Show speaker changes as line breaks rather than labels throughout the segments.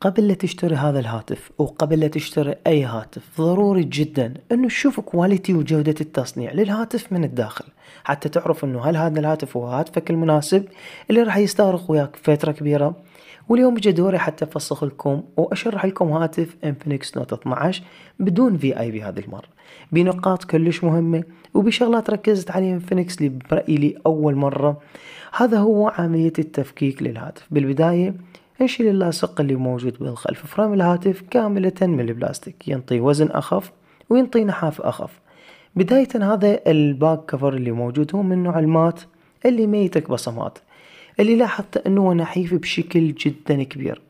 قبل لا تشتري هذا الهاتف او قبل لا تشتري اي هاتف ضروري جدا انه تشوف كواليتي وجودة التصنيع للهاتف من الداخل حتى تعرف انه هل هذا الهاتف هو هاتفك المناسب اللي راح يستغرق وياك فترة كبيرة واليوم جا دوري حتى افسخ لكم واشرح لكم هاتف انفينكس نوت 12 بدون في اي بي هذه المرة بنقاط كلش مهمة وبشغلات ركزت عليها انفينكس اللي برأيي لأول مرة هذا هو عملية التفكيك للهاتف بالبداية انشيل اللاصق اللي موجود بالخلف فرام الهاتف كاملة من البلاستيك ينطي وزن أخف وينطي نحاف أخف بداية هذا الباك كفر اللي موجود هو من نوع المات اللي ميتك بصمات اللي لاحظت أنه نحيف بشكل جدا كبير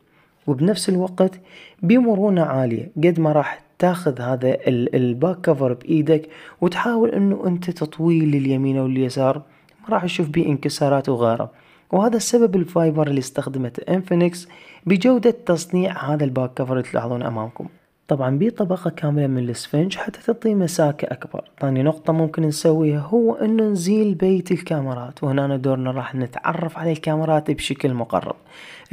وبنفس الوقت بمرونة عالية قد ما راح تاخذ هذا الباك كفر بإيدك وتحاول أنه أنت تطويل لليمين واليسار ما راح تشوف بيه انكسارات وغيره وهذا السبب الفايبر اللي استخدمت انفينكس بجودة تصنيع هذا الباك كفر اللي تلاحظون أمامكم طبعا بيه طبقة كاملة من الاسفنج حتى تعطي مساكة أكبر ثاني نقطة ممكن نسويها هو أنه نزيل بيت الكاميرات وهنا دورنا راح نتعرف على الكاميرات بشكل مقرب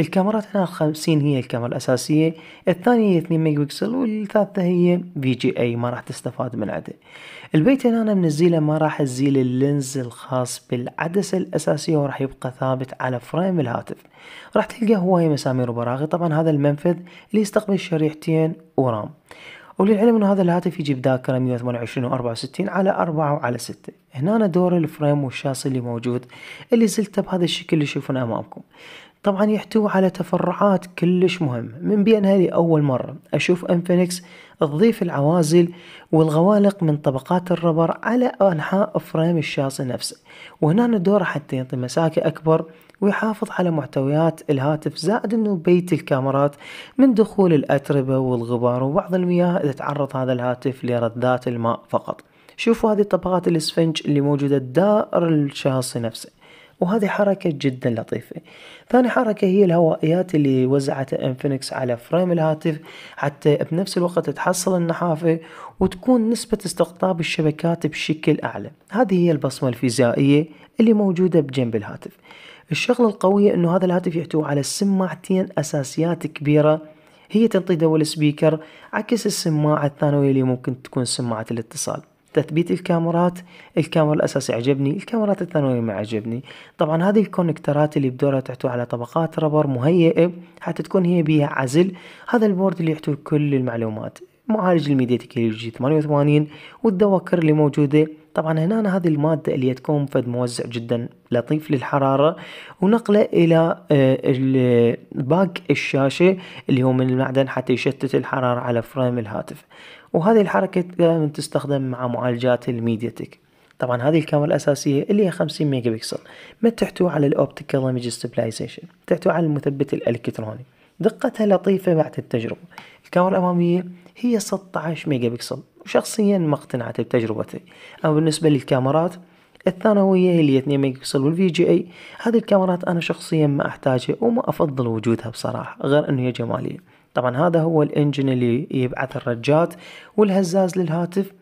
الكاميرات هنا الخمسين هي الكاميرا الأساسية الثانية هي 2 ميجا بكسل والثالثة هي في جي أي ما راح تستفاد من عده البيت هنا منزيله ما راح تزيل اللينز الخاص بالعدسة الأساسية وراح يبقى ثابت على فريم الهاتف راح تلقى هواية مسامير وبراغي طبعا هذا المنفذ اللي يستقبل شريحتين ورام وللعلم ان هذا الهاتف يجيب ذاكره 128 و 64 على 4 وعلى 6 هنا دور الفريم والشاصي اللي موجود اللي زلته بهذا الشكل اللي تشوفونه امامكم طبعا يحتوي على تفرعات كلش مهمة من بينها لأول مرة أشوف أنفينكس تضيف العوازل والغوالق من طبقات الربر على أنحاء فريم الشاصي نفسه وهنا دوره حتى يعطي مساكة أكبر ويحافظ على محتويات الهاتف زائد أنه بيت الكاميرات من دخول الأتربة والغبار وبعض المياه إذا تعرض هذا الهاتف لردات الماء فقط شوفوا هذه الطبقات الاسفنج اللي موجودة دائر الشاصي نفسه وهذه حركة جدا لطيفة ثاني حركة هي الهوائيات اللي وزعتها انفينكس على فريم الهاتف حتى بنفس الوقت تحصل النحافة وتكون نسبة استقطاب الشبكات بشكل أعلى هذه هي البصمة الفيزيائية اللي موجودة بجنب الهاتف الشغلة القوية انه هذا الهاتف يحتوي على سماعتين اساسيات كبيرة هي تنطي دول السبيكر عكس السماعة الثانوية اللي ممكن تكون سماعة الاتصال تثبيت الكاميرات الكاميرا الأساسي عجبني الكاميرات الثانوية ما عجبني طبعا هذه الكونكترات اللي بدورها تحتوي على طبقات ربر مهيئة حتى تكون هي بها عزل هذا البورد اللي يحتوي كل المعلومات معالج الميديا تكيل جي 88 والدواكر اللي موجودة طبعا هنا هذه المادة اللي تكون فد موزع جدا لطيف للحرارة ونقله إلى آه، باك الشاشة اللي هو من المعدن حتى يشتت الحرارة على فريم الهاتف وهذه الحركة دائما تستخدم مع معالجات تك طبعا هذه الكاميرا الأساسية اللي هي 50 ميجا بكسل ما تحتوي على الأوبتيكال إيمج ستبلايزيشن تحتوي على المثبت الإلكتروني دقتها لطيفة بعد التجربة الكاميرا الأمامية هي 16 ميجا بكسل وشخصيا ما اقتنعت بتجربتي أما بالنسبة للكاميرات الثانوية هي اللي 2 ميجا بكسل والفي جي اي هذه الكاميرات انا شخصيا ما احتاجها وما افضل وجودها بصراحة غير انه هي جمالية طبعا هذا هو الانجن اللي يبعث الرجات والهزاز للهاتف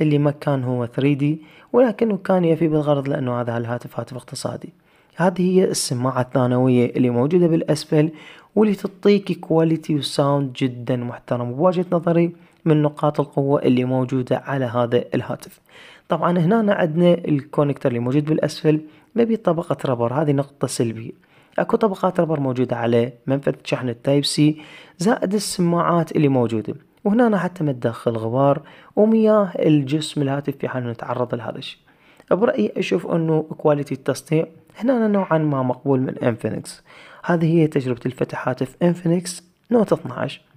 اللي ما كان هو 3D ولكنه كان يفي بالغرض لأنه هذا الهاتف هاتف اقتصادي هذه هي السماعة الثانوية اللي موجودة بالأسفل واللي تعطيك كواليتي وساوند جدا محترم بوجهة نظري من نقاط القوة اللي موجودة على هذا الهاتف طبعا هنا عندنا الكونكتر اللي موجود بالأسفل ما بيه طبقة ربر هذه نقطة سلبية اكو طبقات ربر موجودة على منفذ شحن التايب سي زائد السماعات اللي موجودة وهنا حتى ما تدخل غبار ومياه الجسم الهاتف في حال نتعرض لهذا الشيء برأيي اشوف انه كواليتي التسطيع هنا نوعا ما مقبول من انفينكس هذه هي تجربة الفتح هاتف انفينكس نوت 12